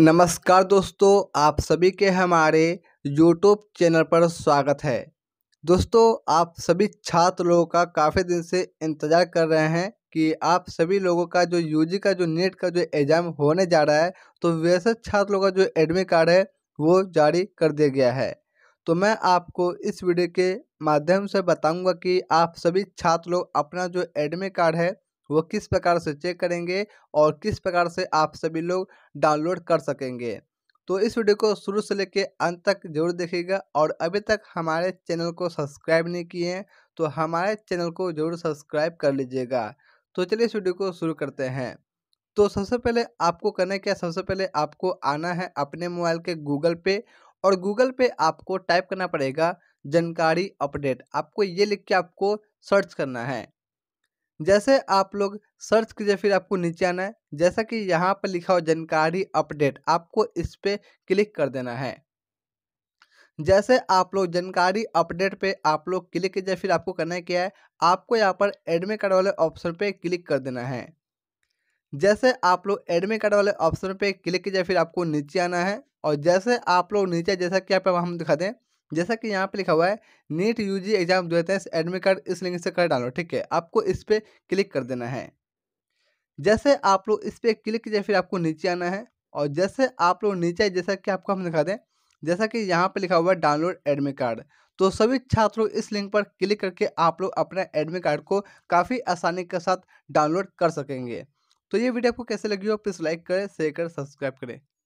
नमस्कार दोस्तों आप सभी के हमारे यूट्यूब चैनल पर स्वागत है दोस्तों आप सभी छात्र लोगों का काफ़ी दिन से इंतज़ार कर रहे हैं कि आप सभी लोगों का जो यूजी का जो नेट e का जो एग्ज़ाम होने जा रहा है तो वैसे छात्र लोगों का जो एडमिट कार्ड है वो जारी कर दिया गया है तो मैं आपको इस वीडियो के माध्यम से बताऊंगा कि आप सभी छात्र लोग अपना जो एडमिट कार्ड है वो किस प्रकार से चेक करेंगे और किस प्रकार से आप सभी लोग डाउनलोड कर सकेंगे तो इस वीडियो को शुरू से लेकर अंत तक जरूर देखिएगा और अभी तक हमारे चैनल को सब्सक्राइब नहीं किए हैं तो हमारे चैनल को जरूर सब्सक्राइब कर लीजिएगा तो चलिए इस वीडियो को शुरू करते हैं तो सबसे पहले आपको करने क्या सबसे पहले आपको आना है अपने मोबाइल के गूगल पे और गूगल पे आपको टाइप करना पड़ेगा जानकारी अपडेट आपको ये लिख के आपको सर्च करना है जैसे आप लोग सर्च कीजिए फिर आपको नीचे आना है जैसा कि यहाँ पर लिखा हो जानकारी अपडेट आपको इस पर क्लिक कर देना है जैसे आप लोग जानकारी अपडेट पे आप लोग क्लिक कीजिए फिर आपको करना है क्या है आपको यहाँ पर एडमिट कार्ड वाले ऑप्शन पे क्लिक कर देना है जैसे आप लोग एडमिट कार्ड वाले ऑप्शन पे क्लिक कीजिए फिर आपको नीचे आना है और जैसे आप लोग नीचे जैसा कि आप हम दिखा दें जैसा कि यहाँ पे लिखा हुआ है नीट यूजी एग्जाम दो हज़ार एडमिट कार्ड इस लिंक से कर डालो ठीक है आपको इस पर क्लिक कर देना है जैसे आप लोग इस पर क्लिक कीजिए फिर आपको नीचे आना है और जैसे आप लोग नीचे जैसा कि आपको हम दिखा दें जैसा कि यहाँ पे लिखा हुआ है डाउनलोड एडमिट कार्ड तो सभी छात्रों इस लिंक पर क्लिक करके आप लोग अपना एडमिट कार्ड को काफ़ी आसानी के साथ डाउनलोड कर सकेंगे तो ये वीडियो आपको कैसे लगी हो प्लीज़ लाइक करें शेयर करें सब्सक्राइब करें